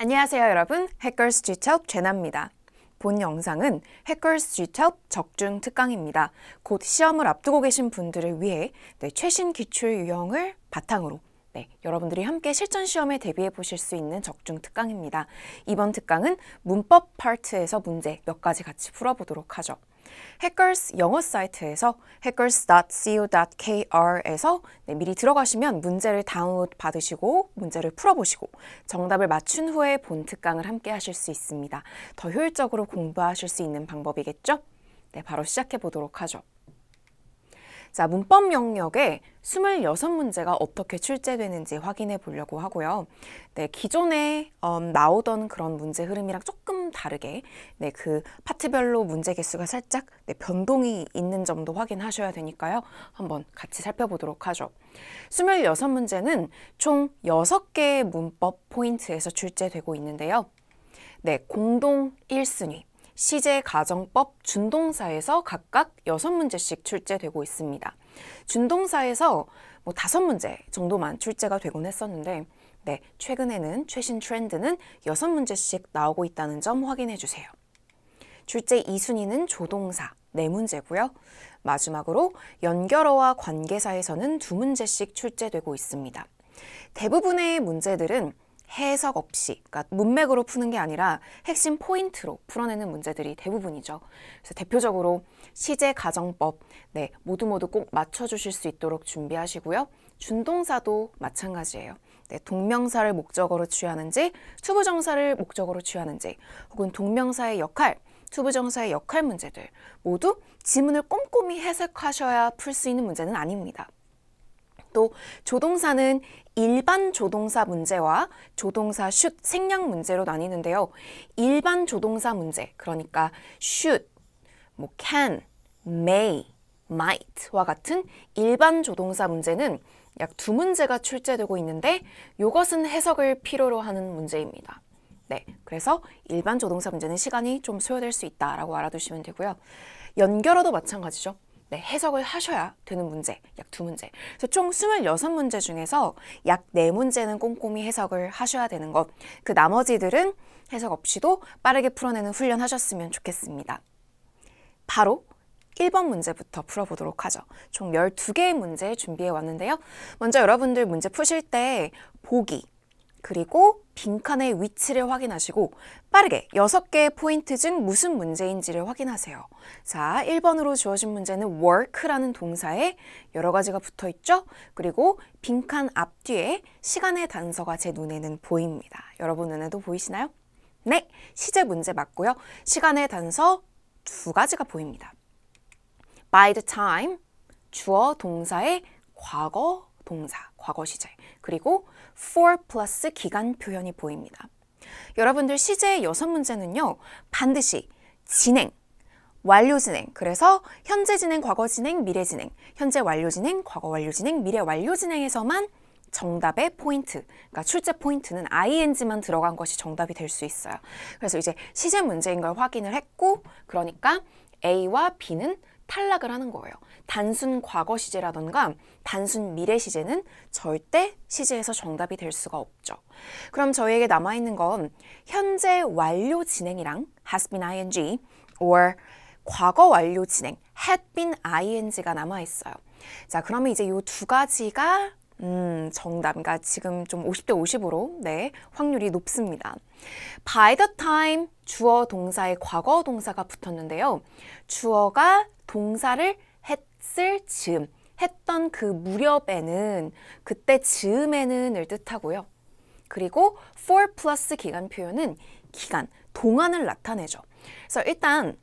안녕하세요 여러분 해커스 G첩 제나입니다. 본 영상은 해커스 G첩 적중 특강입니다. 곧 시험을 앞두고 계신 분들을 위해 네, 최신 기출 유형을 바탕으로 네, 여러분들이 함께 실전 시험에 대비해 보실 수 있는 적중 특강입니다. 이번 특강은 문법 파트에서 문제 몇 가지 같이 풀어보도록 하죠. 해걸스 영어 사이트에서 hackers.co.kr에서 네, 미리 들어가시면 문제를 다운로드 받으시고 문제를 풀어보시고 정답을 맞춘 후에 본 특강을 함께 하실 수 있습니다. 더 효율적으로 공부하실 수 있는 방법이겠죠? 네, 바로 시작해 보도록 하죠. 자, 문법 영역에 26문제가 어떻게 출제되는지 확인해 보려고 하고요. 네, 기존에 음, 나오던 그런 문제 흐름이랑 조금 다르게 네, 그 파트별로 문제 개수가 살짝 네, 변동이 있는 점도 확인하셔야 되니까요. 한번 같이 살펴보도록 하죠. 26문제는 총 6개의 문법 포인트에서 출제되고 있는데요. 네, 공동 1순위, 시제 가정법 준동사에서 각각 6 문제씩 출제되고 있습니다. 준동사에서 뭐다 문제 정도만 출제가 되곤 했었는데 네, 최근에는 최신 트렌드는 6 문제씩 나오고 있다는 점 확인해 주세요. 출제 2순위는 조동사 4문제고요. 마지막으로 연결어와 관계사에서는 2문제씩 출제되고 있습니다. 대부분의 문제들은 해석 없이, 그러니까 문맥으로 푸는 게 아니라 핵심 포인트로 풀어내는 문제들이 대부분이죠. 그래서 대표적으로 시제 가정법, 네, 모두 모두 꼭 맞춰주실 수 있도록 준비하시고요. 준동사도 마찬가지예요. 네, 동명사를 목적어로 취하는지, 투부정사를 목적어로 취하는지, 혹은 동명사의 역할, 투부정사의 역할 문제들 모두 지문을 꼼꼼히 해석하셔야 풀 수 있는 문제는 아닙니다. 또 조동사는 일반 조동사 문제와 조동사 슛 생략 문제로 나뉘는데요. 일반 조동사 문제, 그러니까 슛, 뭐 can, may, might와 같은 일반 조동사 문제는 약 두 문제가 출제되고 있는데 이것은 해석을 필요로 하는 문제입니다. 네, 그래서 일반 조동사 문제는 시간이 좀 소요될 수 있다라고 알아두시면 되고요. 연결어도 마찬가지죠. 네, 해석을 하셔야 되는 문제, 약 두 문제. 그래서 총 스물여섯 문제 중에서 약 네문제는 꼼꼼히 해석을 하셔야 되는 것. 그 나머지들은 해석 없이도 빠르게 풀어내는 훈련하셨으면 좋겠습니다. 바로 1번 문제부터 풀어보도록 하죠. 총 12개의 문제 준비해 왔는데요. 먼저 여러분들 문제 푸실 때 보기, 그리고 빈칸의 위치를 확인하시고 빠르게 6개의 포인트 중 무슨 문제인지를 확인하세요. 자, 1번으로 주어진 문제는 work라는 동사에 여러 가지가 붙어 있죠? 그리고 빈칸 앞뒤에 시간의 단서가 제 눈에는 보입니다. 여러분 눈에도 보이시나요? 네, 시제 문제 맞고요. 시간의 단서 두 가지가 보입니다. by the time 주어 동사의 과거 동사, 과거 시제. 그리고 for 플러스 기간 표현이 보입니다. 여러분들 시제의 여섯 문제는요. 반드시 진행, 완료 진행, 그래서 현재 진행, 과거 진행, 미래 진행, 현재 완료 진행, 과거 완료 진행, 미래 완료 진행에서만 정답의 포인트, 그러니까 출제 포인트는 ing만 들어간 것이 정답이 될 수 있어요. 그래서 이제 시제 문제인 걸 확인을 했고, 그러니까 A와 B는 탈락을 하는 거예요. 단순 과거 시제라던가 단순 미래 시제는 절대 시제에서 정답이 될 수가 없죠. 그럼 저희에게 남아있는 건 현재 완료 진행이랑 has been ing or 과거 완료 진행 had been ing가 남아있어요. 자, 그러면 이제 이 두 가지가 음, 정답인가 지금 좀 50대 50으로 네, 확률이 높습니다. by the time 주어 동사에 과거 동사가 붙었는데요. 주어가 동사를 했을 즈음, 했던 그 무렵에는 그때 즈음에는을 뜻하고요. 그리고 for 플러스 기간 표현은 기간, 동안을 나타내죠. 그래서 일단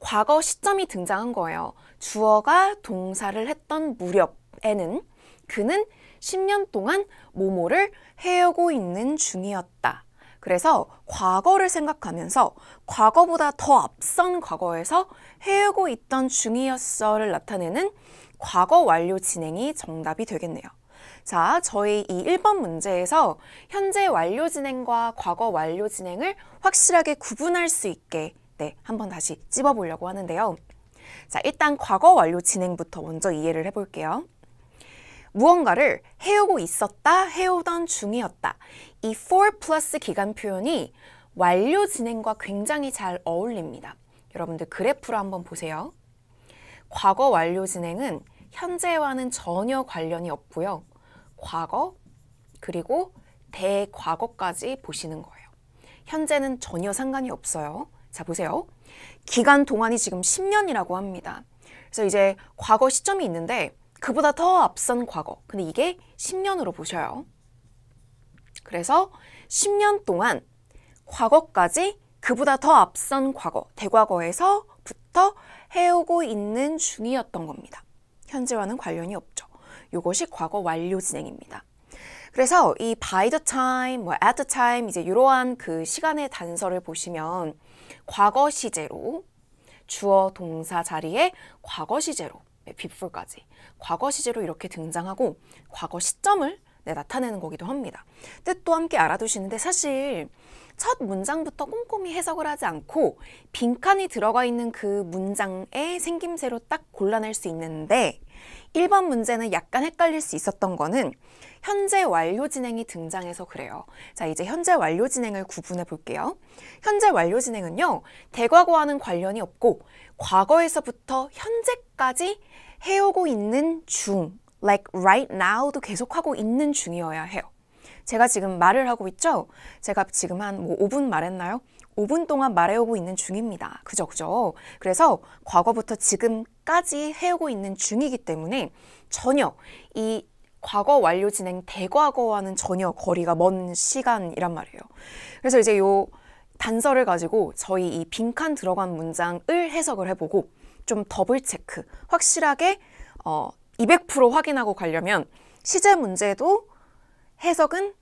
과거 시점이 등장한 거예요. 주어가 동사를 했던 무렵에는 그는 10년 동안 모모를 헤어고 있는 중이었다. 그래서 과거를 생각하면서 과거보다 더 앞선 과거에서 헤오고 있던 중이었어를 나타내는 과거 완료 진행이 정답이 되겠네요. 자, 저희 이 1번 문제에서 현재 완료 진행과 과거 완료 진행을 확실하게 구분할 수 있게 네, 한번 다시 찝어보려고 하는데요. 자, 일단 과거 완료 진행부터 먼저 이해를 해볼게요. 무언가를 해오고 있었다, 해오던 중이었다. 이 for plus 기간 표현이 완료 진행과 굉장히 잘 어울립니다. 여러분들 그래프로 한번 보세요. 과거 완료 진행은 현재와는 전혀 관련이 없고요. 과거 그리고 대과거까지 보시는 거예요. 현재는 전혀 상관이 없어요. 자 보세요. 기간 동안이 지금 10년이라고 합니다. 그래서 이제 과거 시점이 있는데 그보다 더 앞선 과거. 근데 이게 10년으로 보셔요. 그래서 10년 동안 과거까지 그보다 더 앞선 과거, 대과거에서부터 해오고 있는 중이었던 겁니다. 현재와는 관련이 없죠. 이것이 과거 완료 진행입니다. 그래서 이 by the time, 뭐 at the time 이제 이러한 그 시간의 단서를 보시면 과거 시제로 주어 동사 자리에 과거 시제로 비포까지 과거 시제로 이렇게 등장하고 과거 시점을 네, 나타내는 거기도 합니다. 뜻도 함께 알아두시는데 사실 첫 문장부터 꼼꼼히 해석을 하지 않고 빈칸이 들어가 있는 그 문장의 생김새로 딱 골라낼 수 있는데 1번 문제는 약간 헷갈릴 수 있었던 거는 현재 완료 진행이 등장해서 그래요. 자, 이제 현재 완료 진행을 구분해 볼게요. 현재 완료 진행은요, 대과거와는 관련이 없고, 과거에서부터 현재까지 해오고 있는 중, like right now도 계속하고 있는 중이어야 해요. 제가 지금 말을 하고 있죠? 제가 지금 한뭐 5분 말했나요? 5분 동안 말해오고 있는 중입니다. 그죠, 그죠? 그래서 과거부터 지금까지 해오고 있는 중이기 때문에 전혀 이 과거 완료 진행 대과거와는 전혀 거리가 먼 시간이란 말이에요. 그래서 이제 요 단서를 가지고 저희 이 빈칸 들어간 문장을 해석을 해보고 좀 더블 체크, 확실하게 어, 200% 확인하고 가려면 시제 문제도 해석은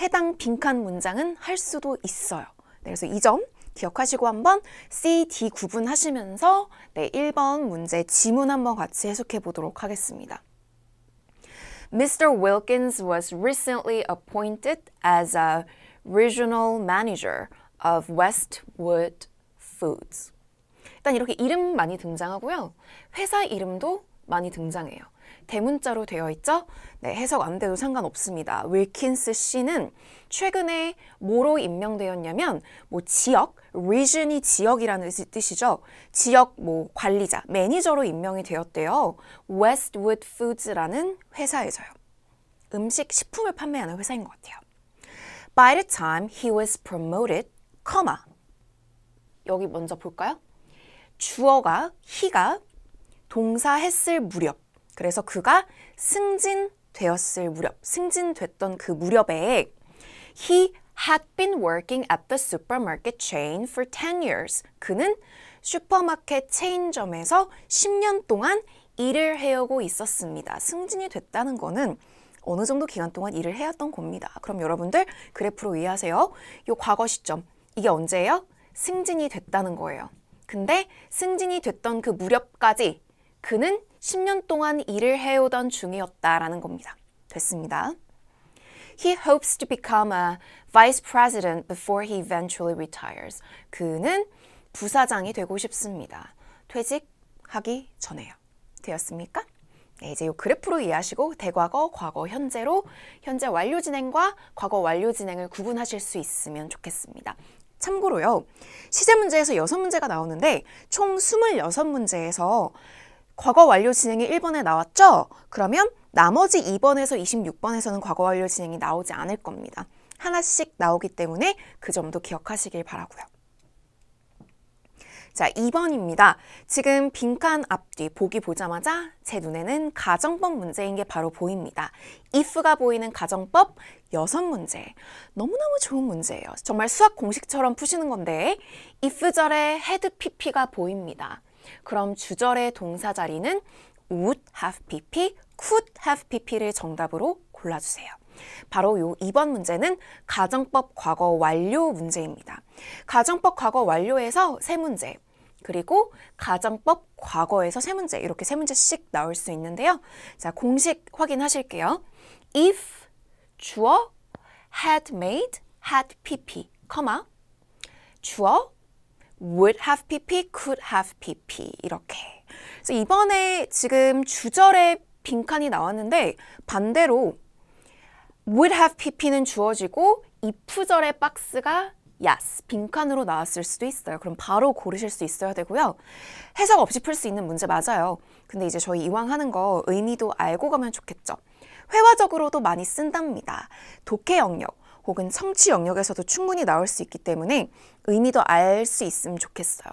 해당 빈칸 문장은 할 수도 있어요. 네, 그래서 이 점 기억하시고 한번 C, D 구분하시면서 네, 1번 문제 지문 한번 같이 해석해 보도록 하겠습니다. Mr. Wilkins was recently appointed as a regional manager of Westwood Foods. 일단 이렇게 이름 많이 등장하고요. 회사 이름도 많이 등장해요. 대문자로 되어 있죠? 네, 해석 안 돼도 상관없습니다. 윌킨스 씨는 최근에 뭐로 임명되었냐면 뭐 지역, region이 지역이라는 뜻이죠. 지역 뭐 관리자, 매니저로 임명이 되었대요. Westwood Foods라는 회사에서요. 음식 식품을 판매하는 회사인 것 같아요. By the time he was promoted, c o 여기 먼저 볼까요? 주어가 he가 동사했을 무렵. 그래서 그가 승진되었을 무렵, 승진됐던 그 무렵에 he had been working at the supermarket chain for 10 years. 그는 슈퍼마켓 체인점에서 10년 동안 일을 해오고 있었습니다. 승진이 됐다는 거는 어느 정도 기간 동안 일을 해왔던 겁니다. 그럼 여러분들 그래프로 이해하세요. 이 과거 시점, 이게 언제예요? 승진이 됐다는 거예요. 근데 승진이 됐던 그 무렵까지 그는 10년 동안 일을 해오던 중이었다라는 겁니다. 됐습니다. He hopes to become a vice president before he eventually retires. 그는 부사장이 되고 싶습니다. 퇴직하기 전에요. 되었습니까? 네, 이제 이 그래프로 이해하시고 대과거, 과거, 현재로 현재 완료 진행과 과거 완료 진행을 구분하실 수 있으면 좋겠습니다. 참고로요. 시제 문제에서 여 문제가 나오는데 총스물 문제에서 과거 완료 진행이 1번에 나왔죠? 그러면 나머지 2번에서 26번에서는 과거 완료 진행이 나오지 않을 겁니다. 하나씩 나오기 때문에 그 점도 기억하시길 바라고요. 자, 2번입니다. 지금 빈칸 앞뒤 보기 보자마자 제 눈에는 가정법 문제인 게 바로 보입니다. if가 보이는 가정법 6 문제. 너무너무 좋은 문제예요. 정말 수학 공식처럼 푸시는 건데 if 절에 head pp가 보입니다. 그럼 주절의 동사 자리는 would have pp, could have pp를 정답으로 골라주세요. 바로 요 2번 문제는 가정법 과거 완료 문제입니다. 가정법 과거 완료에서 세 문제, 그리고 가정법 과거에서 세 문제, 이렇게 세 문제씩 나올 수 있는데요. 자, 공식 확인하실게요. if 주어 had made had pp, 주어 would have pp, could have pp 이렇게. 그래서 이번에 지금 주절에 빈칸이 나왔는데 반대로 would have pp는 주어지고 이프절의 박스가 yes, 빈칸으로 나왔을 수도 있어요. 그럼 바로 고르실 수 있어야 되고요. 해석 없이 풀 수 있는 문제 맞아요. 근데 이제 저희 이왕 하는 거 의미도 알고 가면 좋겠죠. 회화적으로도 많이 쓴답니다. 독해 영역, 혹은 성취 영역에서도 충분히 나올 수 있기 때문에 의미도 알 수 있으면 좋겠어요.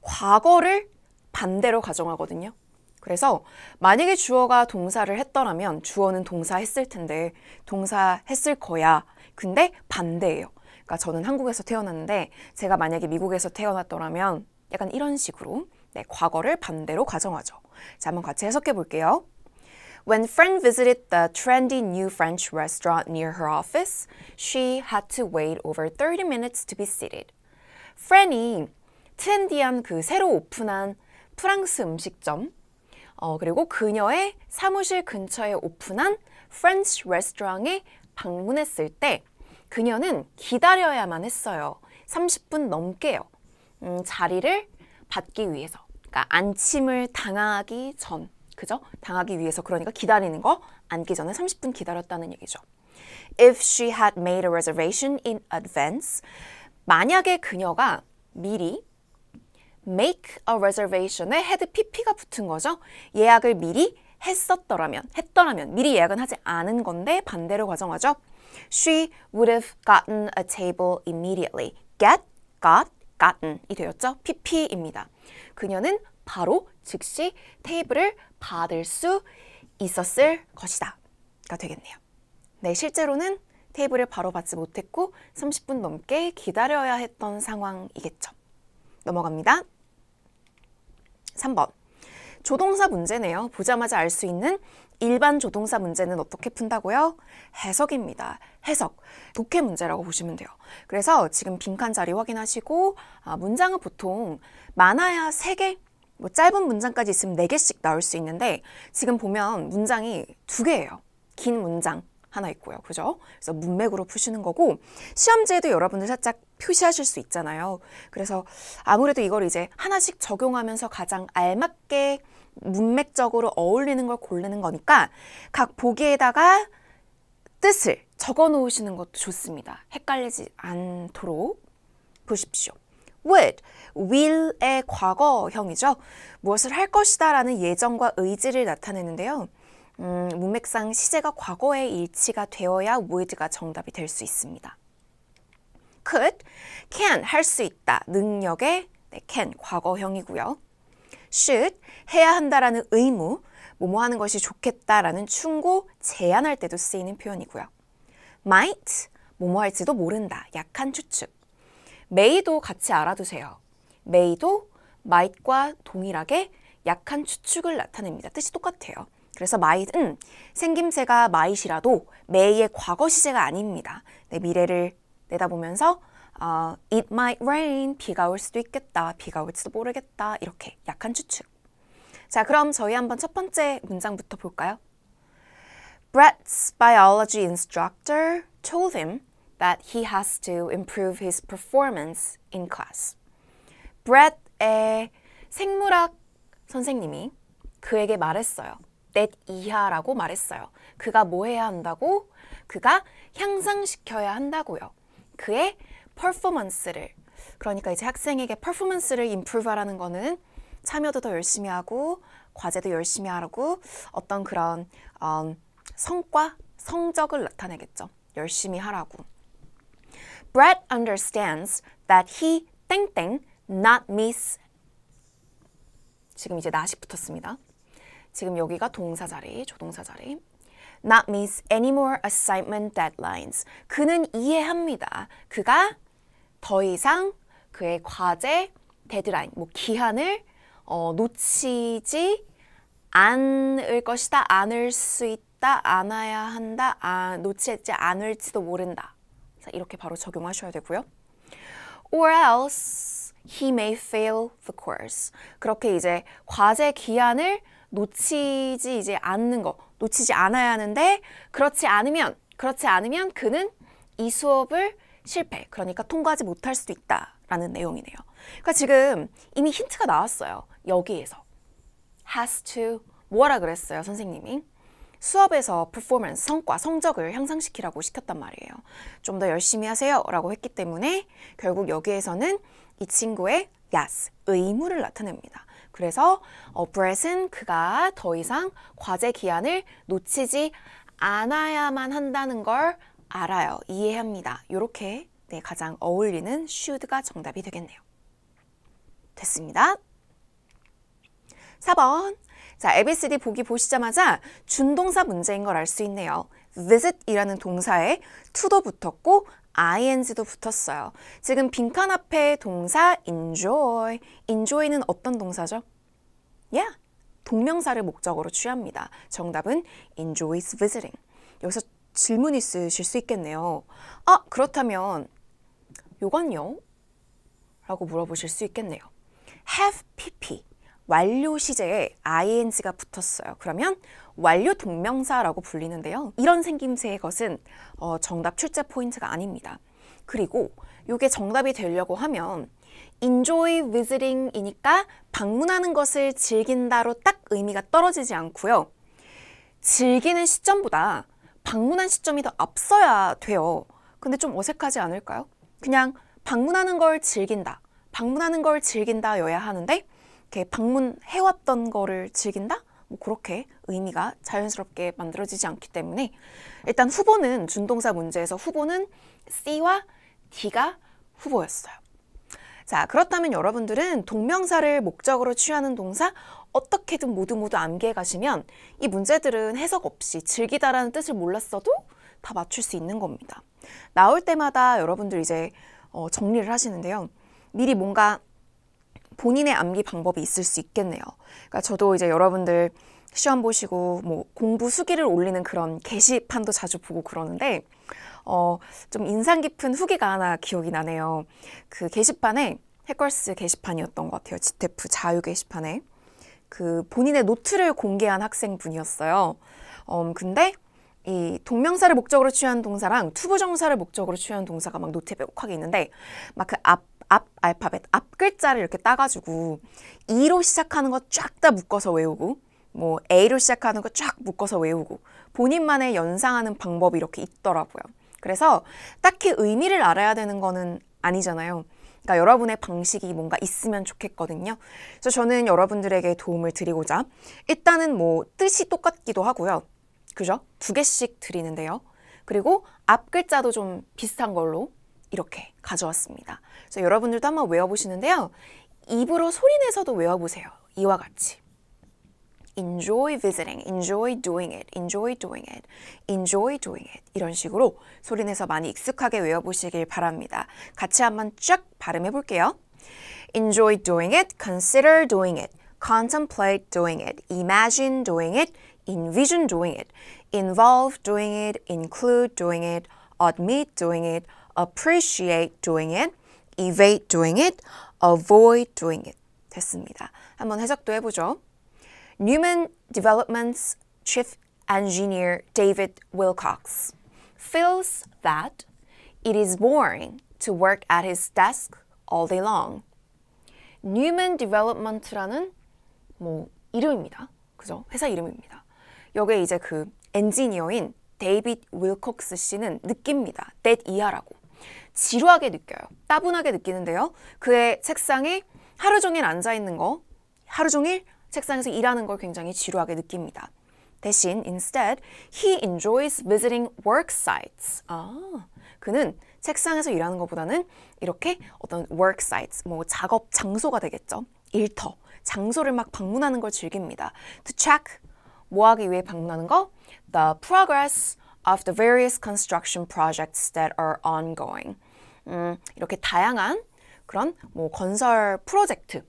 과거를 반대로 가정하거든요. 그래서 만약에 주어가 동사를 했더라면 주어는 동사했을 텐데 동사했을 거야. 근데 반대예요. 그러니까 저는 한국에서 태어났는데 제가 만약에 미국에서 태어났더라면 약간 이런 식으로 네, 과거를 반대로 가정하죠. 자, 한번 같이 해석해 볼게요. When Fran visited the trendy new French restaurant near her office, she had to wait over 30 minutes to be seated. 프렌이 트렌디한 그 새로 오픈한 프랑스 음식점, 어, 그리고 그녀의 사무실 근처에 오픈한 프렌치 레스토랑에 방문했을 때 그녀는 기다려야만 했어요. 30분 넘게요. 음, 자리를 받기 위해서. 그러니까 안침을 당하기 전. 그죠? 당하기 위해서 그러니까 기다리는 거 앉기 전에 30분 기다렸다는 얘기죠. If she had made a reservation in advance, 만약에 그녀가 미리 make a reservation에 head pp가 붙은 거죠. 예약을 미리 했었더라면, 했더라면 미리 예약은 하지 않은 건데 반대로 가정하죠. She would have gotten a table immediately. Get, got, gotten이 되었죠. pp입니다. 그녀는 바로 즉시 테이블을 받을 수 있었을 것이다. 가 되겠네요. 네, 실제로는 테이블을 바로 받지 못했고 30분 넘게 기다려야 했던 상황이겠죠. 넘어갑니다. 3번. 조동사 문제네요. 보자마자 알 수 있는 일반 조동사 문제는 어떻게 푼다고요? 해석입니다. 해석. 독해 문제라고 보시면 돼요. 그래서 지금 빈칸 자리 확인하시고 아, 문장은 보통 많아야 3개 뭐 짧은 문장까지 있으면 4개씩 나올 수 있는데 지금 보면 문장이 2 개예요. 긴 문장 하나 있고요. 그죠? 그래서 문맥으로 푸시는 거고 시험지에도 여러분들 살짝 표시하실 수 있잖아요. 그래서 아무래도 이걸 이제 하나씩 적용하면서 가장 알맞게 문맥적으로 어울리는 걸 고르는 거니까 각 보기에다가 뜻을 적어 놓으시는 것도 좋습니다. 헷갈리지 않도록 보십시오. would, will의 과거형이죠. 무엇을 할 것이다 라는 예정과 의지를 나타내는데요. 음, 문맥상 시제가 과거에 일치가 되어야 would가 정답이 될 수 있습니다. could, can, 할 수 있다, 능력의 네, can, 과거형이고요. should, 해야 한다라는 의무, 뭐뭐 하는 것이 좋겠다라는 충고, 제안할 때도 쓰이는 표현이고요. might, 뭐뭐 할지도 모른다, 약한 추측. 메이도 같이 알아두세요. 메이도마 i 과 동일하게 약한 추측을 나타냅니다. 뜻이 똑같아요. 그래서 마 i g 은 생김새가 마 i g 이라도메이의 과거 시제가 아닙니다. 내 미래를 내다보면서 어, it might rain, 비가 올 수도 있겠다, 비가 올지도 모르겠다 이렇게 약한 추측. 자, 그럼 저희 한번 첫 번째 문장부터 볼까요? Brett's biology instructor told him that he has to improve his performance in class. Brett의 생물학 선생님이 그에게 말했어요. 넷 이하라고 말했어요. 그가 뭐 해야 한다고? 그가 향상시켜야 한다고요. 그의 퍼포먼스를 그러니까 이제 학생에게 퍼포먼스를 임프로브하라는 거는 참여도 더 열심히 하고 과제도 열심히 하라고 어떤 그런 음, 성과, 성적을 나타내겠죠. 열심히 하라고. Brett understands that he 땡땡 not miss 지금 이제 not이 붙었습니다. 지금 여기가 동사 자리, 조동사 자리. Not miss any more assignment deadlines. 그는 이해합니다. 그가 더 이상 그의 과제 데드라인, 뭐 기한을 어, 놓치지 않을 것이다, 않을 수 있다, 안아야 한다, 아, 놓치지 않을지도 모른다. 이렇게 바로 적용하셔야 되고요. Or else he may fail the course. 그렇게 이제 과제 기한을 놓치지 이제 않는 거, 놓치지 않아야 하는데 그렇지 않으면 그렇지 않으면 그는 이 수업을 실패, 그러니까 통과하지 못할 수도 있다라는 내용이네요. 그러니까 지금 이미 힌트가 나왔어요. 여기에서 has to 뭐라 그랬어요, 선생님이? 수업에서 performance, 성과, 성적을 향상시키라고 시켰단 말이에요. 좀 더 열심히 하세요 라고 했기 때문에 결국 여기에서는 이 친구의 yes, 의무를 나타냅니다. 그래서 어, 브렛은 그가 더 이상 과제 기한을 놓치지 않아야만 한다는 걸 알아요. 이해합니다. 이렇게 네, 가장 어울리는 should가 정답이 되겠네요. 됐습니다. 4번 자, ABCD 보기 보시자마자 준동사 문제인 걸 알 수 있네요. visit이라는 동사에 to도 붙었고 ing도 붙었어요. 지금 빈칸 앞에 동사 enjoy. enjoy는 어떤 동사죠? Yeah, 동명사를 목적으로 취합니다. 정답은 enjoys visiting. 여기서 질문 있으실 수 있겠네요. 아, 그렇다면 요건요? 라고 물어보실 수 있겠네요. have pp. 완료 시제에 ing가 붙었어요. 그러면 완료 동명사라고 불리는데요. 이런 생김새의 것은 어, 정답 출제 포인트가 아닙니다. 그리고 이게 정답이 되려고 하면 enjoy visiting이니까 방문하는 것을 즐긴다로 딱 의미가 떨어지지 않고요. 즐기는 시점보다 방문한 시점이 더 앞서야 돼요. 근데 좀 어색하지 않을까요? 그냥 방문하는 걸 즐긴다, 방문하는 걸 즐긴다여야 하는데 이렇게 방문해왔던 거를 즐긴다? 뭐 그렇게 의미가 자연스럽게 만들어지지 않기 때문에 일단 후보는 준동사 문제에서 후보는 C와 D가 후보였어요. 자, 그렇다면 여러분들은 동명사를 목적으로 취하는 동사 어떻게든 모두 모두 암기해 가시면 이 문제들은 해석 없이 즐기다라는 뜻을 몰랐어도 다 맞출 수 있는 겁니다. 나올 때마다 여러분들 이제 어, 정리를 하시는데요. 미리 뭔가 본인의 암기 방법이 있을 수 있겠네요. 그러니까 저도 이제 여러분들 시험 보시고 뭐 공부 수기를 올리는 그런 게시판도 자주 보고 그러는데 어, 좀 인상 깊은 후기가 하나 기억이 나네요. 그 게시판에 해걸스 게시판이었던 것 같아요. 지테프 자유 게시판에 그 본인의 노트를 공개한 학생분이었어요. 음, 근데 이 동명사를 목적으로 취한 동사랑 투부정사를 목적으로 취한 동사가 막 노트에 빼곡하게 있는데 막그앞 앞 알파벳, 앞 글자를 이렇게 따가지고 E로 시작하는 거 쫙 다 묶어서 외우고 뭐 A로 시작하는 거 쫙 묶어서 외우고 본인만의 연상하는 방법이 이렇게 있더라고요. 그래서 딱히 의미를 알아야 되는 거는 아니잖아요. 그러니까 여러분의 방식이 뭔가 있으면 좋겠거든요. 그래서 저는 여러분들에게 도움을 드리고자 일단은 뭐 뜻이 똑같기도 하고요. 그죠? 두 개씩 드리는데요. 그리고 앞 글자도 좀 비슷한 걸로 이렇게 가져왔습니다. 그래서 여러분들도 한번 외워보시는데요. 입으로 소리내서도 외워보세요. 이와 같이. enjoy visiting, enjoy doing it, enjoy doing it, enjoy doing it 이런 식으로 소리내서 많이 익숙하게 외워보시길 바랍니다. 같이 한번 쫙 발음해 볼게요. enjoy doing it, consider doing it, contemplate doing it, imagine doing it, envision doing it, involve doing it, include doing it, admit doing it, appreciate doing it, evade doing it, avoid doing it. 됐습니다. 한번 해석도 해보죠. Newman Development's chief engineer David Wilcox feels that it is boring to work at his desk all day long. Newman Development라는 뭐 이름입니다. 그죠? 회사 이름입니다. 여기에 이제 그 엔지니어인 데이빗 윌콕스 씨는 느낍니다. t 이하라고. 지루하게 느껴요. 따분하게 느끼는데요. 그의 책상에 하루 종일 앉아 있는 거, 하루 종일 책상에서 일하는 걸 굉장히 지루하게 느낍니다. 대신 instead he enjoys visiting work sites. 아, 그는 책상에서 일하는 것보다는 이렇게 어떤 work sites, 뭐 작업 장소가 되겠죠. 일터, 장소를 막 방문하는 걸 즐깁니다. To check, 뭐 하기 위해 방문하는 거, the progress of the various construction projects that are ongoing. 음, 이렇게 다양한 그런 뭐 건설 프로젝트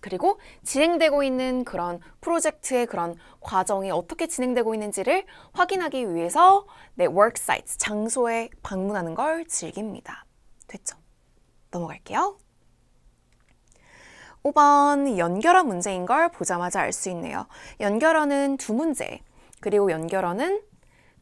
그리고 진행되고 있는 그런 프로젝트의 그런 과정이 어떻게 진행되고 있는지를 확인하기 위해서 네트워크 사이트 장소에 방문하는 걸 즐깁니다. 됐죠? 넘어갈게요. 5번 연결어 문제인 걸 보자마자 알 수 있네요. 연결어는 두 문제, 그리고 연결어는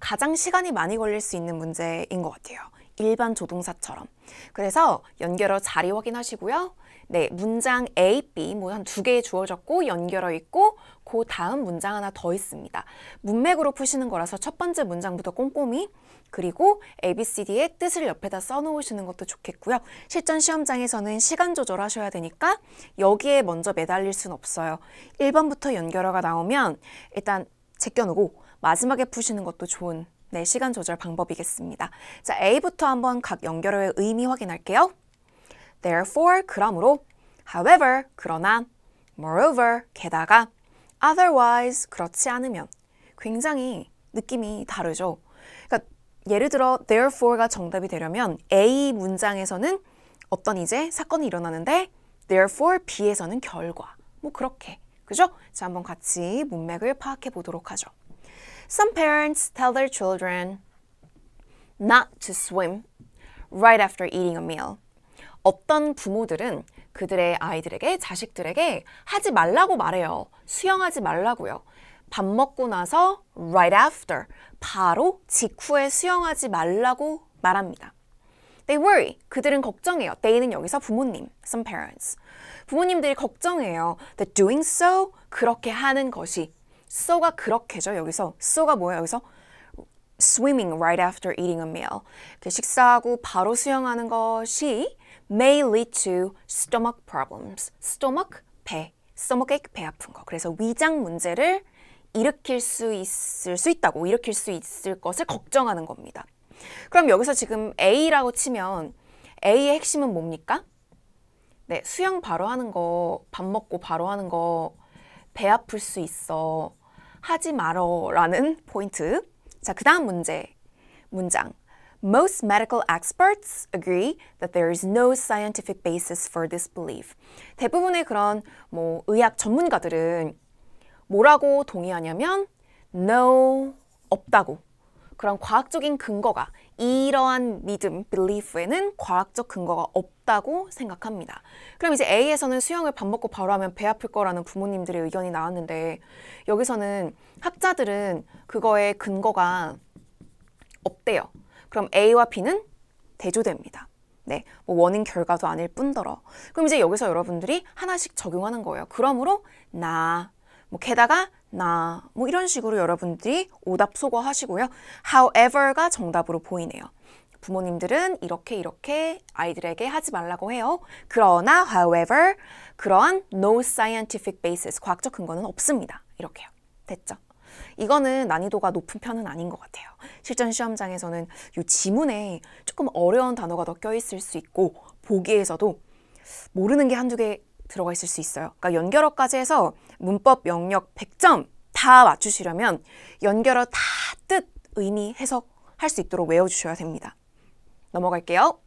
가장 시간이 많이 걸릴 수 있는 문제인 것 같아요. 일반 조동사처럼. 그래서 연결어 자리 확인하시고요. 네, 문장 A, B 뭐 한 두 개 주어졌고 연결어 있고 그 다음 문장 하나 더 있습니다. 문맥으로 푸시는 거라서 첫 번째 문장부터 꼼꼼히 그리고 A, B, C, D의 뜻을 옆에다 써놓으시는 것도 좋겠고요. 실전 시험장에서는 시간 조절하셔야 되니까 여기에 먼저 매달릴 순 없어요. 1번부터 연결어가 나오면 일단 제껴놓고 마지막에 푸시는 것도 좋은 네, 시간 조절 방법이겠습니다. 자, A부터 한번 각 연결어의 의미 확인할게요. Therefore, 그러므로, however, 그러나, moreover, 게다가, otherwise, 그렇지 않으면 굉장히 느낌이 다르죠. 그러니까 예를 들어 therefore가 정답이 되려면 A 문장에서는 어떤 이제 사건이 일어나는데 therefore B에서는 결과 뭐 그렇게 그죠? 자 한번 같이 문맥을 파악해 보도록 하죠. Some parents tell their children not to swim right after eating a meal. 어떤 부모들은 그들의 아이들에게, 자식들에게 하지 말라고 말해요. 수영하지 말라고요. 밥 먹고 나서 right after, 바로 직후에 수영하지 말라고 말합니다. They worry. 그들은 걱정해요. They는 여기서 부모님, some parents. 부모님들이 걱정해요. That doing so, 그렇게 하는 것이 so가 그렇게죠. 여기서 so가 뭐예요? 여기서 swimming right after eating a meal. 식사하고 바로 수영하는 것이 may lead to stomach problems. stomach 배, stomach ache 배 아픈 거. 그래서 위장 문제를 일으킬 수 있을 수 있다고 일으킬 수 있을 것을 걱정하는 겁니다. 그럼 여기서 지금 A라고 치면 A의 핵심은 뭡니까? 네, 수영 바로 하는 거, 밥 먹고 바로 하는 거, 배 아플 수 있어. 하지 말어라는 포인트. 자, 그다음 문제. 문장. Most medical experts agree that there is no scientific basis for this belief. 대부분의 그런 뭐 의학 전문가들은 뭐라고 동의하냐면 no 없다고. 그런 과학적인 근거가 이러한 믿음, belief에는 과학적 근거가 없다고 생각합니다. 그럼 이제 A에서는 수영을 밥 먹고 바로 하면 배 아플 거라는 부모님들의 의견이 나왔는데 여기서는 학자들은 그거에 근거가 없대요. 그럼 A와 B는 대조됩니다. 네, 뭐 원인 결과도 아닐 뿐더러. 그럼 이제 여기서 여러분들이 하나씩 적용하는 거예요. 그러므로 나, 뭐 게다가 나, 뭐 이런 식으로 여러분들이 오답 소거하시고요. however가 정답으로 보이네요. 부모님들은 이렇게 이렇게 아이들에게 하지 말라고 해요. 그러나 however 그러한 no scientific basis 과학적 근거는 없습니다. 이렇게요. 됐죠? 이거는 난이도가 높은 편은 아닌 것 같아요. 실전 시험장에서는 이 지문에 조금 어려운 단어가 더 껴있을 수 있고 보기에서도 모르는 게 한두 개 들어가 있을 수 있어요. 그러니까 연결어까지 해서 문법 영역 100점 다 맞추시려면 연결어 다 뜻, 의미, 해석 할 수 있도록 외워주셔야 됩니다. 넘어갈게요.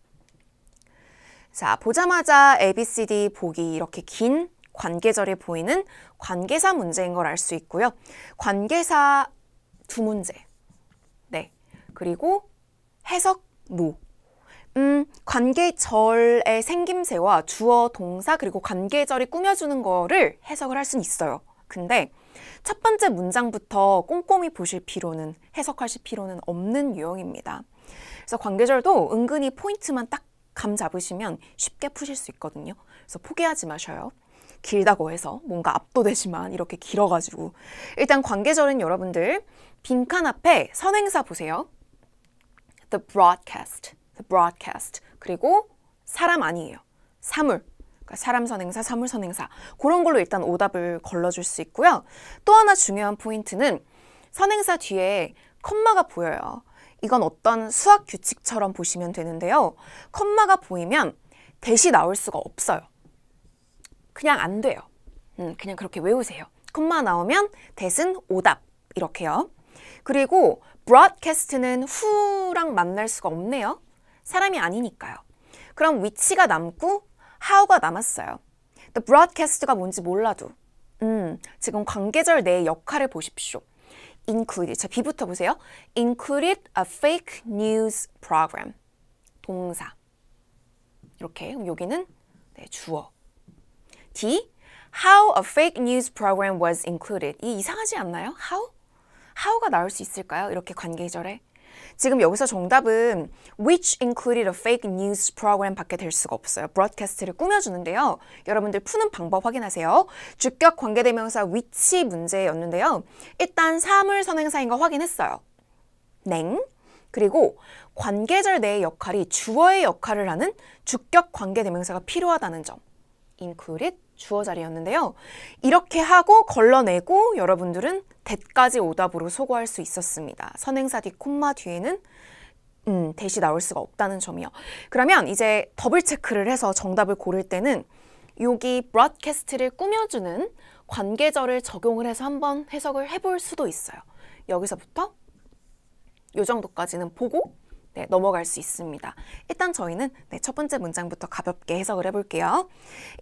자, 보자마자 ABCD 보기 이렇게 긴 관계절에 보이는 관계사 문제인 걸 알 수 있고요. 관계사 두 문제. 네. 그리고 해석 노. 음, 관계절의 생김새와 주어, 동사, 그리고 관계절이 꾸며주는 거를 해석을 할 수는 있어요. 근데 첫 번째 문장부터 꼼꼼히 보실 필요는, 해석하실 필요는 없는 유형입니다. 그래서 관계절도 은근히 포인트만 딱 감 잡으시면 쉽게 푸실 수 있거든요. 그래서 포기하지 마셔요. 길다고 해서 뭔가 압도되지만 이렇게 길어가지고 일단 관계절은 여러분들 빈칸 앞에 선행사 보세요. The broadcast. broadcast 그리고 사람 아니에요. 사물. 그러니까 사람 선행사, 사물 선행사. 그런 걸로 일단 오답을 걸러줄 수 있고요. 또 하나 중요한 포인트는 선행사 뒤에 컴마가 보여요. 이건 어떤 수학 규칙처럼 보시면 되는데요. 컴마가 보이면 대시 나올 수가 없어요. 그냥 안 돼요. 음, 그냥 그렇게 외우세요. 컴마 나오면 대신 오답 이렇게요. 그리고 broadcast는 후랑 만날 수가 없네요. 사람이 아니니까요. 그럼 위치가 남고 how가 남았어요. The broadcast가 뭔지 몰라도 음, 지금 관계절 내의 역할을 보십시오. included, 자 비부터 보세요. included a fake news program. 동사. 이렇게, 여기는 네, 주어. D, how a fake news program was included. 이 이상하지 않나요? how? how가 나올 수 있을까요? 이렇게 관계절에. 지금 여기서 정답은 which included a fake news program 밖에 될 수가 없어요. broadcast를 꾸며주는데요. 여러분들 푸는 방법 확인하세요. 주격 관계대명사 which 문제였는데요. 일단 사물 선행사인 거 확인했어요. 냉 그리고 관계절 내의 역할이 주어의 역할을 하는 주격 관계대명사가 필요하다는 점 included 주어 자리였는데요. 이렇게 하고 걸러내고 여러분들은 대까지 오답으로 소거할 수 있었습니다. 선행사 뒤 콤마 뒤에는 음, 대시 나올 수가 없다는 점이요. 그러면 이제 더블 체크를 해서 정답을 고를 때는 여기 브로드캐스트를 꾸며주는 관계절을 적용을 해서 한번 해석을 해볼 수도 있어요. 여기서부터 이 정도까지는 보고 네, 넘어갈 수 있습니다. 일단 저희는 네, 첫 번째 문장부터 가볍게 해석을 해볼게요.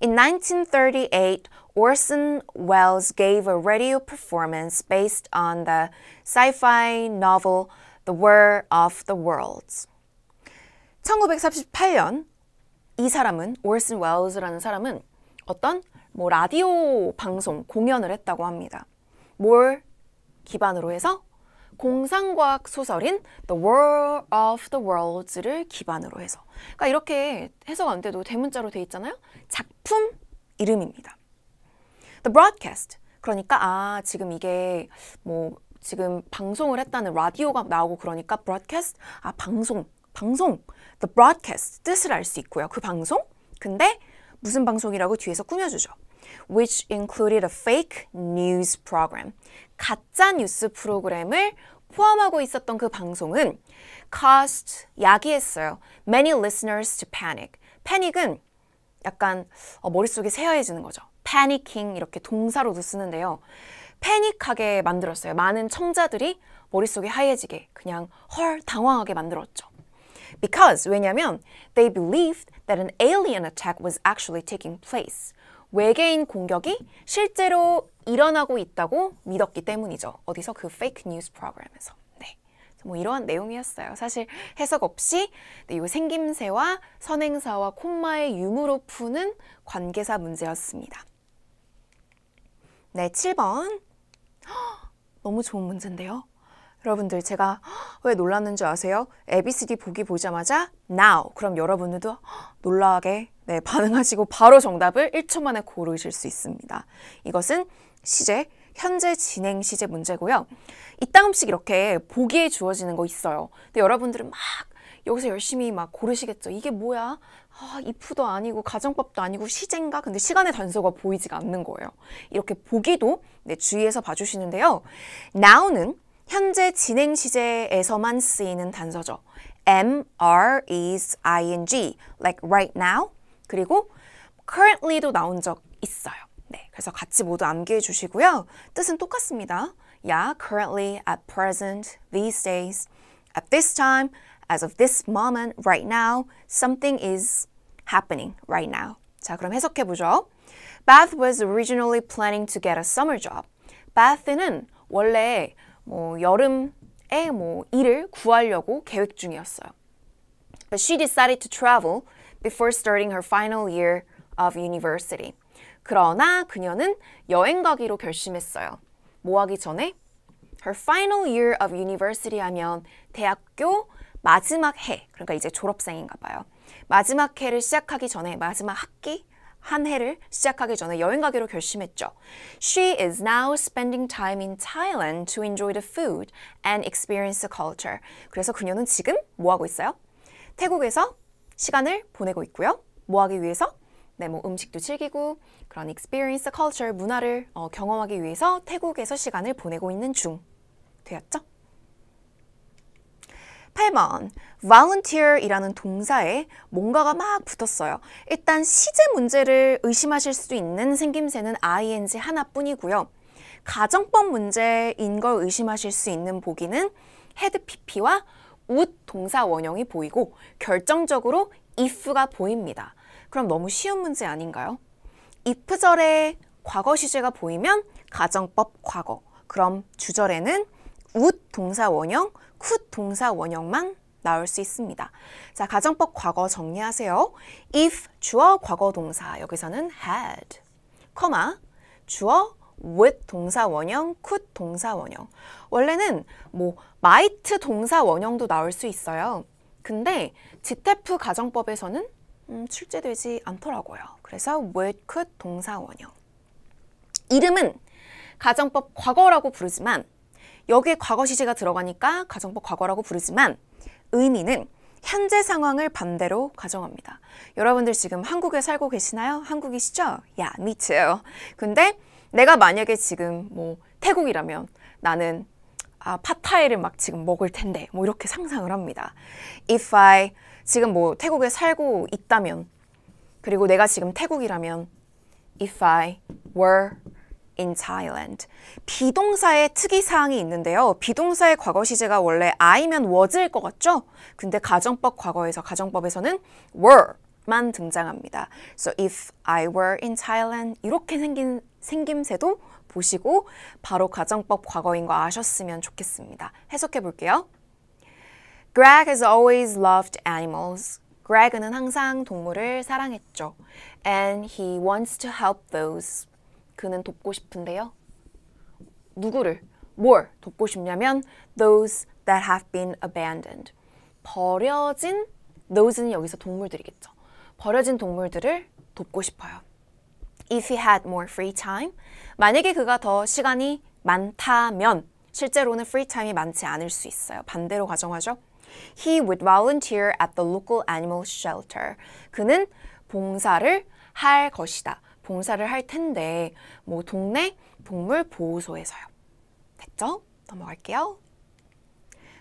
In 1938, Orson Welles gave a radio performance based on the sci-fi novel The War of the Worlds. 1938년 이 사람은 오르슨 웰즈라는 사람은 어떤 뭐 라디오 방송 공연을 했다고 합니다. 뭘 기반으로 해서 공상과학 소설인 The w o r l d of the Worlds를 기반으로 해서 그러니까 이렇게 해석 안 돼도 대문자로 돼 있잖아요. 작품 이름입니다. The broadcast. 그러니까 아 지금 이게 뭐 지금 방송을 했다는 라디오가 나오고 그러니까 broadcast 아 방송 방송 the broadcast 뜻을 알 수 있고요. 그 방송 근데 무슨 방송이라고 뒤에서 꾸며주죠. which included a fake news program. 가짜 뉴스 프로그램을 포함하고 있었던 그 방송은 caused 야기했어요. many listeners to panic. 패닉은 약간 머릿속이 새하얘지는 거죠. panicking 이렇게 동사로도 쓰는데요. 패닉하게 만들었어요. 많은 청자들이 머릿속이 하얘지게 그냥 헐 당황하게 만들었죠. Because 왜냐면 they believed that an alien attack was actually taking place. 외계인 공격이 실제로 일어나고 있다고 믿었기 때문이죠. 어디서 그 페이크 뉴스 프로그램에서. 네. 뭐 이러한 내용이었어요. 사실 해석 없이 이 네, 생김새와 선행사와 콤마의 유무로 푸는 관계사 문제였습니다. 네, 7번. 너무 좋은 문제인데요. 여러분들 제가 왜 놀랐는 줄 아세요? ABCD 보기 보자마자 now 그럼 여러분들도 놀라게 네, 반응하시고 바로 정답을 1초 만에 고르실 수 있습니다. 이것은 시제, 현재 진행 시제 문제고요. 이따금씩 이렇게 보기에 주어지는 거 있어요. 근데 여러분들은 막 여기서 열심히 막 고르시겠죠. 이게 뭐야? 아, 이프도 아니고 가정법도 아니고 시제인가? 근데 시간의 단서가 보이지가 않는 거예요. 이렇게 보기도 네, 주의해서 봐주시는데요. now는 현재 진행 시제에서만 쓰이는 단서죠. am, are, is, ing, like right now, 그리고 currently도 나온 적 있어요. 네, 그래서 같이 모두 암기해 주시고요. 뜻은 똑같습니다. Yeah, currently, at present, these days, at this time, as of this moment, right now, something is happening right now. 자, 그럼 해석해 보죠. Beth was originally planning to get a summer job. Beth는 원래 뭐 여름에 뭐 일을 구하려고 계획 중이었어요. But she decided to travel before starting her final year of university. 그러나 그녀는 여행 가기로 결심했어요. 뭐 하기 전에? Her final year of university 하면 대학교 마지막 해, 그러니까 이제 졸업생인가 봐요. 마지막 해를 시작하기 전에, 마지막 학기, 한 해를 시작하기 전에 여행 가기로 결심했죠. She is now spending time in Thailand to enjoy the food and experience the culture. 그래서 그녀는 지금 뭐 하고 있어요? 태국에서 시간을 보내고 있고요. 뭐 하기 위해서? 네, 뭐 음식도 즐기고 그런 experience, culture, 문화를 어, 경험하기 위해서 태국에서 시간을 보내고 있는 중 되었죠? 8번 volunteer이라는 동사에 뭔가가 막 붙었어요. 일단 시제 문제를 의심하실 수 있는 생김새는 ing 하나뿐이고요. 가정법 문제인 걸 의심하실 수 있는 보기는 헤드 pp와 would 동사 원형이 보이고 결정적으로 if가 보입니다. 그럼 너무 쉬운 문제 아닌가요? if절에 과거 시제가 보이면 가정법 과거 그럼 주절에는 would 동사 원형, could 동사 원형만 나올 수 있습니다. 자, 가정법 과거 정리하세요. if 주어 과거 동사 여기서는 had, 주어 with 동사 원형, could 동사 원형. 원래는 뭐 might 동사 원형도 나올 수 있어요. 근데 지태프 가정법에서는 음, 출제되지 않더라고요. 그래서 with, could 동사 원형. 이름은 가정법 과거라고 부르지만 여기에 과거 시제가 들어가니까 가정법 과거라고 부르지만 의미는 현재 상황을 반대로 가정합니다. 여러분들 지금 한국에 살고 계시나요? 한국이시죠? 야, yeah, m too. 근데 내가 만약에 지금 뭐 태국이라면 나는 아, 파타이를 막 지금 먹을 텐데 뭐 이렇게 상상을 합니다. If I 지금 뭐 태국에 살고 있다면 그리고 내가 지금 태국이라면 if I were in Thailand. 비동사의 특이사항이 있는데요. 비동사의 과거 시제가 원래 I면 was일 것 같죠? 근데 가정법 과거에서 가정법에서는 were 만 등장합니다. So if I were in Thailand 이렇게 생긴 생김새도 보시고 바로 가정법 과거인 거 아셨으면 좋겠습니다. 해석해 볼게요. Greg has always loved animals. Greg는 항상 동물을 사랑했죠. And he wants to help those. 그는 돕고 싶은데요. 누구를, 뭘 돕고 싶냐면 those that have been abandoned. 버려진 those는 여기서 동물들이겠죠. 버려진 동물들을 돕고 싶어요. If he had more free time, 만약에 그가 더 시간이 많다면 실제로는 free time이 많지 않을 수 있어요. 반대로 가정하죠. He would volunteer at the local animal shelter. 그는 봉사를 할 것이다. 봉사를 할 텐데 뭐 동네 동물 보호소에서요. 됐죠? 넘어갈게요.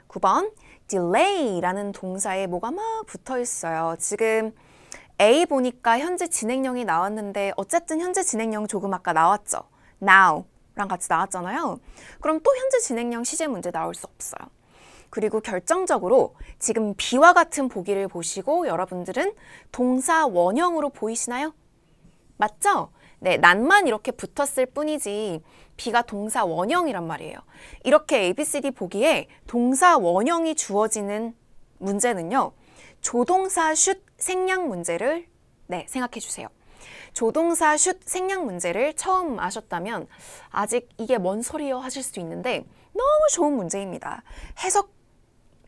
9번 delay라는 동사에 뭐가 막 붙어 있어요. 지금 A 보니까 현재 진행형이 나왔는데 어쨌든 현재 진행형 조금 아까 나왔죠. now랑 같이 나왔잖아요. 그럼 또 현재 진행형 시제 문제 나올 수 없어요. 그리고 결정적으로 지금 B와 같은 보기를 보시고 여러분들은 동사 원형으로 보이시나요? 맞죠? 네, 난만 이렇게 붙었을 뿐이지 B가 동사 원형이란 말이에요. 이렇게 ABCD 보기에 동사 원형이 주어지는 문제는요. 조동사 슛 생략 문제를 네, 생각해 주세요. 조동사 슛 생략 문제를 처음 아셨다면 아직 이게 뭔소리여 하실 수 있는데 너무 좋은 문제입니다. 해석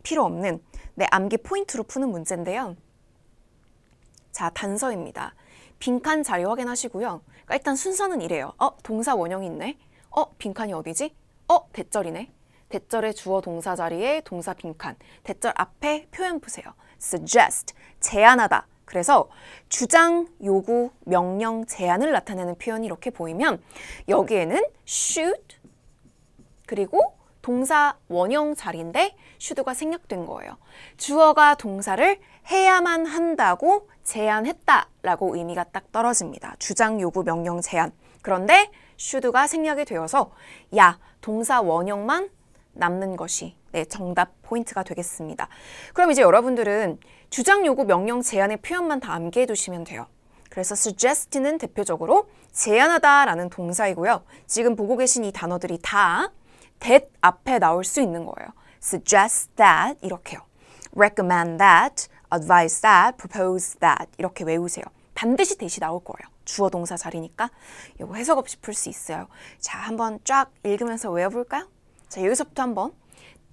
필요 없는 네, 암기 포인트로 푸는 문제인데요. 자, 단서입니다. 빈칸 자리 확인하시고요. 그러니까 일단 순서는 이래요. 어, 동사 원형이 있네. 어, 빈칸이 어디지? 어, 대절이네. 대절의 주어 동사 자리에 동사 빈칸. 대절 앞에 표현 푸세요. suggest, 제안하다. 그래서 주장, 요구, 명령, 제안을 나타내는 표현이 이렇게 보이면 여기에는 should 그리고 동사 원형 자리인데 should가 생략된 거예요. 주어가 동사를 해야만 한다고 제안했다라고 의미가 딱 떨어집니다. 주장, 요구, 명령, 제안. 그런데 should가 생략이 되어서 야, 동사 원형만 남는 것이 네, 정답 포인트가 되겠습니다. 그럼 이제 여러분들은 주장 요구 명령 제안의 표현만 다 암기해 두시면 돼요. 그래서 suggest는 대표적으로 제안하다라는 동사이고요. 지금 보고 계신 이 단어들이 다 that 앞에 나올 수 있는 거예요. suggest that 이렇게요. recommend that, advise that, propose that 이렇게 외우세요. 반드시 대시 나올 거예요. 주어 동사 자리니까 이거 해석 없이 풀 수 있어요. 자, 한번 쫙 읽으면서 외워볼까요? 자, 여기서부터 한번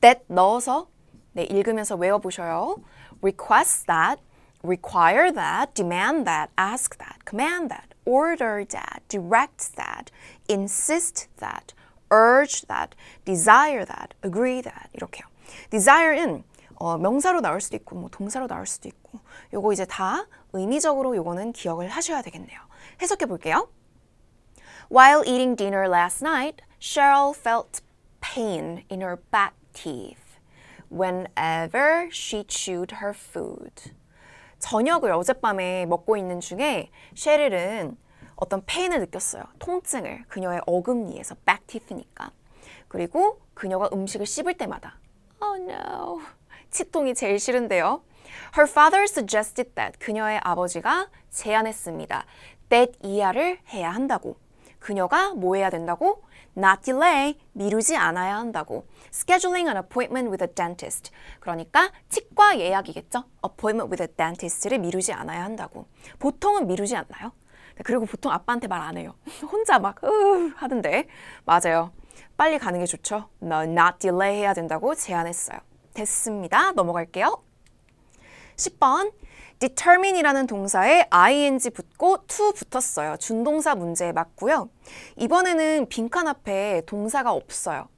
that 넣어서 네, 읽으면서 외워보셔요. request that, require that, demand that, ask that, command that, order that, direct that, insist that, urge that, desire that, agree that 이렇게요. desire는 어, 명사로 나올 수도 있고 뭐 동사로 나올 수도 있고 요거 이제 다 의미적으로 요거는 기억을 하셔야 되겠네요. 해석해 볼게요. While eating dinner last night, Cheryl felt pain in her back teeth whenever she chewed her food. 저녁을 어젯밤에 먹고 있는 중에 셰릴은 어떤 페인을 느꼈어요. 통증을 그녀의 어금니에서 back teeth니까. 그리고 그녀가 음식을 씹을 때마다 oh no 치통이 제일 싫은데요. Her father suggested that 그녀의 아버지가 제안했습니다. that 이하를 해야 한다고. 그녀가 뭐 해야 된다고? not delay, 미루지 않아야 한다고. scheduling an appointment with a dentist. 그러니까 치과 예약이겠죠? appointment with a dentist를 미루지 않아야 한다고. 보통은 미루지 않나요? 네, 그리고 보통 아빠한테 말 안 해요. 혼자 막, 으 하던데. 맞아요. 빨리 가는 게 좋죠? no, not delay 해야 된다고 제안했어요. 됐습니다. 넘어갈게요. 10번 determine이라는 동사에 ing 붙고 to 붙었어요. 준동사 문제에 맞고요. 이번에는 빈칸 앞에 동사가 없어요.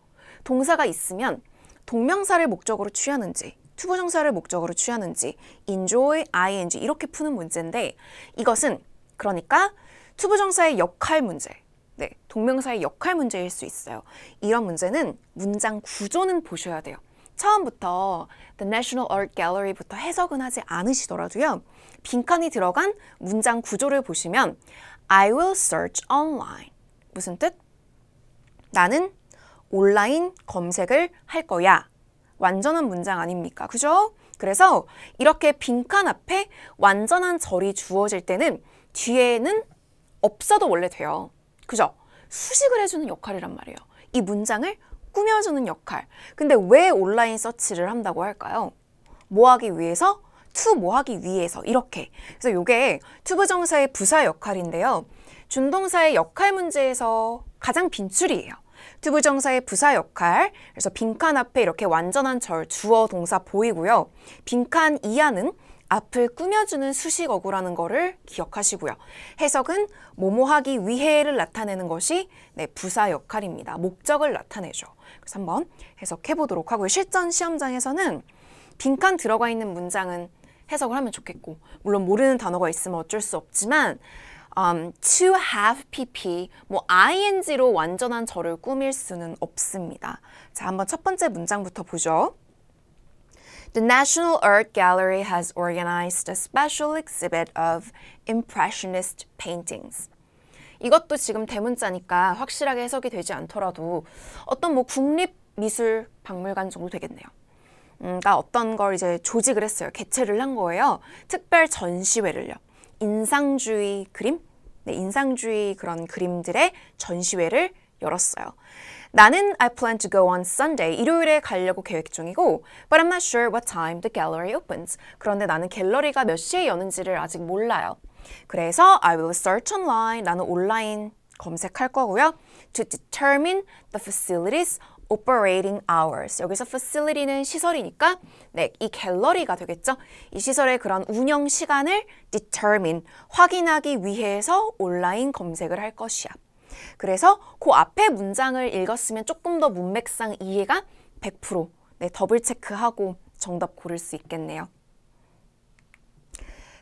동사가 있으면 동명사를 목적으로 취하는지 투부정사를 목적으로 취하는지 enjoy, ing 이렇게 푸는 문제인데 이것은 그러니까 투부정사의 역할 문제 네, 동명사의 역할 문제일 수 있어요. 이런 문제는 문장 구조는 보셔야 돼요. 처음부터 The National Art Gallery부터 해석은 하지 않으시더라도요. 빈칸이 들어간 문장 구조를 보시면 I will search online. 무슨 뜻? 나는 온라인 검색을 할 거야. 완전한 문장 아닙니까? 그죠? 그래서 이렇게 빈칸 앞에 완전한 절이 주어질 때는 뒤에는 없어도 원래 돼요. 그죠? 수식을 해주는 역할이란 말이에요. 이 문장을 꾸며주는 역할. 근데 왜 온라인 서치를 한다고 할까요? 뭐 하기 위해서? 투 뭐 하기 위해서 이렇게. 그래서 이게 투부 정사의 부사 역할인데요. 준동사의 역할 문제에서 가장 빈출이에요. 투부정사의 부사 역할, 그래서 빈칸 앞에 이렇게 완전한 절, 주어, 동사 보이고요. 빈칸 이하는 앞을 꾸며주는 수식어구라는 거를 기억하시고요. 해석은 모모하기 위해를 나타내는 것이 네, 부사 역할입니다. 목적을 나타내죠. 그래서 한번 해석해 보도록 하고요. 실전 시험장에서는 빈칸 들어가 있는 문장은 해석을 하면 좋겠고 물론 모르는 단어가 있으면 어쩔 수 없지만 um, to have pp, 뭐 ing로 완전한 절을 꾸밀 수는 없습니다. 자, 한번 첫 번째 문장부터 보죠. The National Art Gallery has organized a special exhibit of Impressionist paintings. 이것도 지금 대문자니까 확실하게 해석이 되지 않더라도 어떤 뭐 국립미술 박물관 정도 되겠네요. 음, 그러니까 어떤 걸 이제 조직을 했어요. 개최를 한 거예요. 특별 전시회를요. 인상주의 그림? 네, 인상주의 그런 그림들의 전시회를 열었어요. 나는 I plan to go on Sunday. 일요일에 가려고 계획 중이고 but I'm not sure what time the gallery opens. 그런데 나는 갤러리가 몇 시에 여는지를 아직 몰라요. 그래서 I will search online. 나는 온라인 검색할 거고요. to determine the facilities operating hours. 여기서 facility는 시설이니까 네, 이 갤러리가 되겠죠. 이 시설의 그런 운영 시간을 determine 확인하기 위해서 온라인 검색을 할 것이야. 그래서 그 앞에 문장을 읽었으면 조금 더 문맥상 이해가 100% 네, 더블 체크하고 정답 고를 수 있겠네요.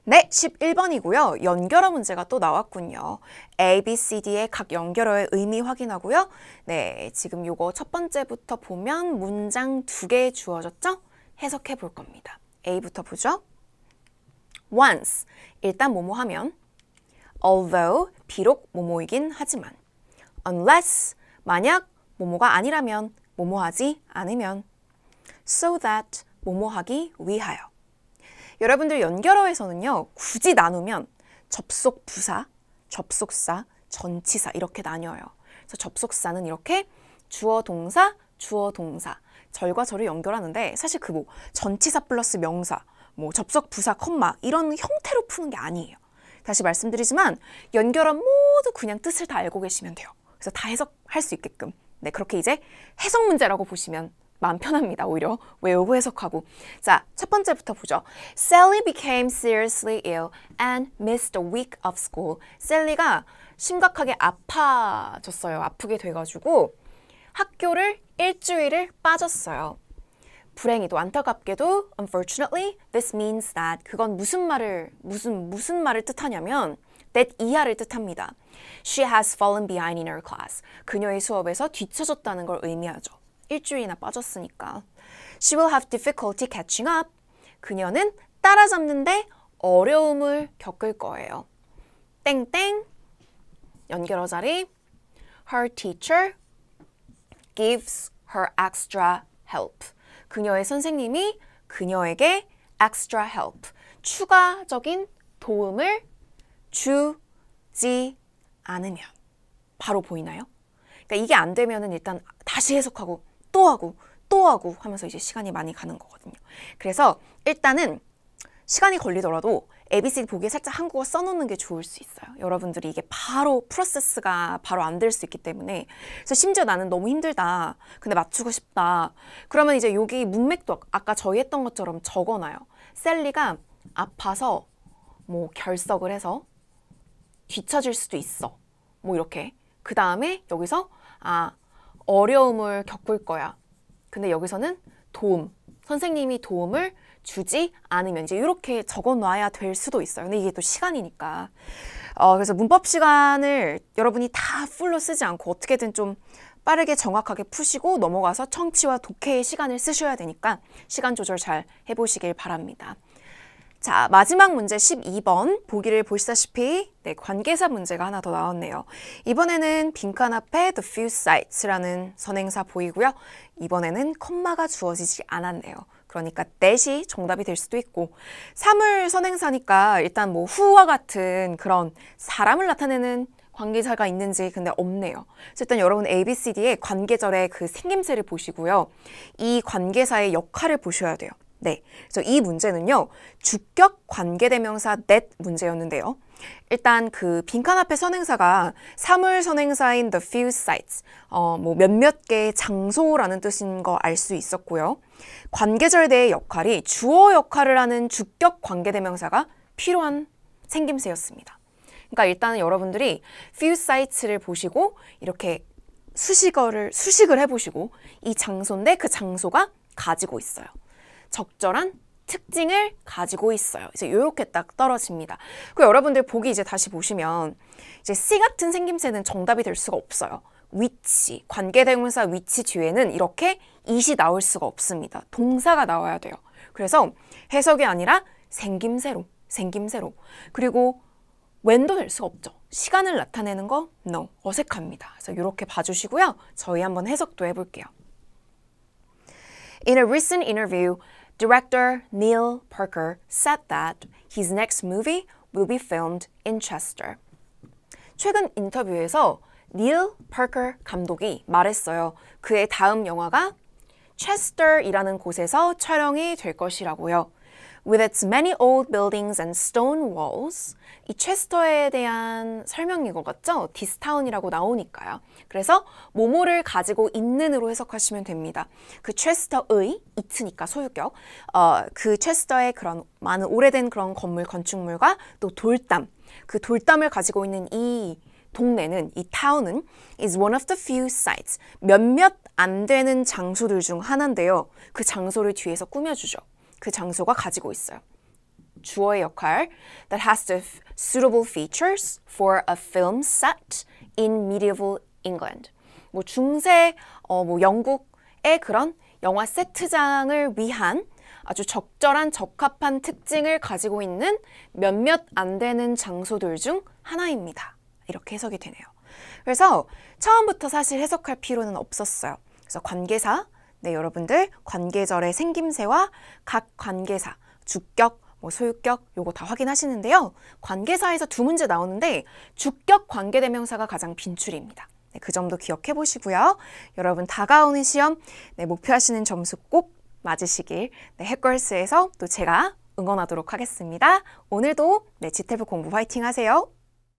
네, 11번이고요. 연결어 문제가 또 나왔군요. A, B, C, D의 각 연결어의 의미 확인하고요. 네, 지금 요거 첫 번째부터 보면 문장 두 개 주어졌죠? 해석해 볼 겁니다. A부터 보죠. Once, 일단 뭐뭐 하면 although 비록 모모이긴 하지만 unless 만약 모모가 아니라면 모모하지 않으면 so that 모모하기 위하여 여러분들 연결어에서는요 굳이 나누면 접속 부사, 접속사, 전치사 이렇게 나뉘어요. 그래서 접속사는 이렇게 주어 동사, 주어 동사 절과 절을 연결하는데 사실 그뭐 전치사 플러스 명사 뭐 접속 부사 컴마 이런 형태로 푸는 게 아니에요. 다시 말씀드리지만 연결어 모두 그냥 뜻을 다 알고 계시면 돼요. 그래서 다 해석할 수 있게끔. 네, 그렇게 이제 해석 문제라고 보시면 마음 편합니다. 오히려 외우고 해석하고. 자, 첫 번째부터 보죠. Sally became seriously ill and missed a week of school. 셀리가 심각하게 아파졌어요. 아프게 돼가지고 학교를 일주일을 빠졌어요. 불행히도 안타깝게도 unfortunately this means that 그건 무슨 말을 무슨 무슨 말을 뜻하냐면 that 이하를 뜻합니다. She has fallen behind in her class. 그녀의 수업에서 뒤처졌다는 걸 의미하죠. 일주일이나 빠졌으니까. She will have difficulty catching up. 그녀는 따라잡는데 어려움을 겪을 거예요. 땡땡 연결어 자리 Her teacher gives her extra help. 그녀의 선생님이 그녀에게 extra help, 추가적인 도움을 주지 않으면 바로 보이나요? 그러니까 이게 안 되면은 일단 다시 해석하고 또 하고 또 하고 하면서 이제 시간이 많이 가는 거거든요. 그래서 일단은 시간이 걸리더라도 ABCD 보기에 살짝 한국어 써놓는 게 좋을 수 있어요. 여러분들이 이게 바로 프로세스가 바로 안 될 수 있기 때문에 그래서 심지어 나는 너무 힘들다. 근데 맞추고 싶다. 그러면 이제 여기 문맥도 아까 저희 했던 것처럼 적어놔요. 셀리가 아파서 뭐 결석을 해서 뒤처질 수도 있어. 뭐 이렇게. 그 다음에 여기서 아 어려움을 겪을 거야. 근데 여기서는 도움, 선생님이 도움을 주지 않으면 이제 이렇게 적어 놔야 될 수도 있어요. 근데 이게 또 시간이니까. 어, 그래서 문법 시간을 여러분이 다 풀로 쓰지 않고 어떻게든 좀 빠르게 정확하게 푸시고 넘어가서 청취와 독해의 시간을 쓰셔야 되니까 시간 조절 잘 해보시길 바랍니다. 자, 마지막 문제 12번. 보기를 보시다시피 네, 관계사 문제가 하나 더 나왔네요. 이번에는 빈칸 앞에 the few s i t s 라는 선행사 보이고요. 이번에는 컴마가 주어지지 않았네요. 그러니까 that이 정답이 될 수도 있고 사물 선행사니까 일단 뭐 who와 같은 그런 사람을 나타내는 관계자가 있는지 근데 없네요. 일단 여러분 ABCD의 관계절의 그 생김새를 보시고요. 이 관계사의 역할을 보셔야 돼요. 네, 그래서 이 문제는요. 주격 관계대명사 that 문제였는데요. 일단 그 빈칸 앞에 선행사가 사물 선행사인 the few sites, 어, 뭐 몇몇 개의 장소라는 뜻인 거 알 수 있었고요. 관계절대의 역할이 주어 역할을 하는 주격 관계대명사가 필요한 생김새였습니다. 그러니까 일단은 여러분들이 few sites를 보시고 이렇게 수식어를 수식을 해보시고 이 장소인데 그 장소가 가지고 있어요. 적절한 특징을 가지고 있어요. 이제 이렇게 딱 떨어집니다. 그 여러분들 보기 이제 다시 보시면 이제 C 같은 생김새는 정답이 될 수가 없어요. 위치, 관계대명사 위치 뒤에는 이렇게 이시 나올 수가 없습니다. 동사가 나와야 돼요. 그래서 해석이 아니라 생김새로, 생김새로. 그리고 웬도 될수 없죠. 시간을 나타내는 거 no, 어색합니다. 그래서 이렇게 봐주시고요. 저희 한번 해석도 해볼게요. In a recent interview, Director Neil Parker said that his next movie will be filmed in Chester. 최근 인터뷰에서 닐 파커 감독이 말했어요. 그의 다음 영화가 체스터이라는 곳에서 촬영이 될 것이라고요. With its many old buildings and stone walls. 이 체스터에 대한 설명인 것 같죠? 디스타운이라고 나오니까요. 그래서 모모를 가지고 있는으로 해석하시면 됩니다. 그 체스터의, 이트니까 소유격, 어, 그 체스터의 그런 많은 오래된 그런 건물, 건축물과 또 돌담, 그 돌담을 가지고 있는 이 동네는 이 타운은 is one of the few sites 몇몇 안 되는 장소들 중 하나인데요. 그 장소를 뒤에서 꾸며주죠. 그 장소가 가지고 있어요. 주어의 역할 that has the suitable features for a film set in medieval England. 뭐 중세 어, 뭐 영국의 그런 영화 세트장을 위한 아주 적절한 적합한 특징을 가지고 있는 몇몇 안 되는 장소들 중 하나입니다. 이렇게 해석이 되네요. 그래서 처음부터 사실 해석할 필요는 없었어요. 그래서 관계사 네, 여러분들 관계절의 생김새와 각 관계사, 주격, 뭐 소유격 요거 다 확인하시는데요. 관계사에서 두 문제 나오는데 주격 관계대명사가 가장 빈출입니다. 네, 그 점도 기억해 보시고요. 여러분 다가오는 시험 네, 목표하시는 점수 꼭 맞으시길 네, 햇걸스에서 또 제가 응원하도록 하겠습니다. 오늘도 네, 지태부 공부 화이팅 하세요.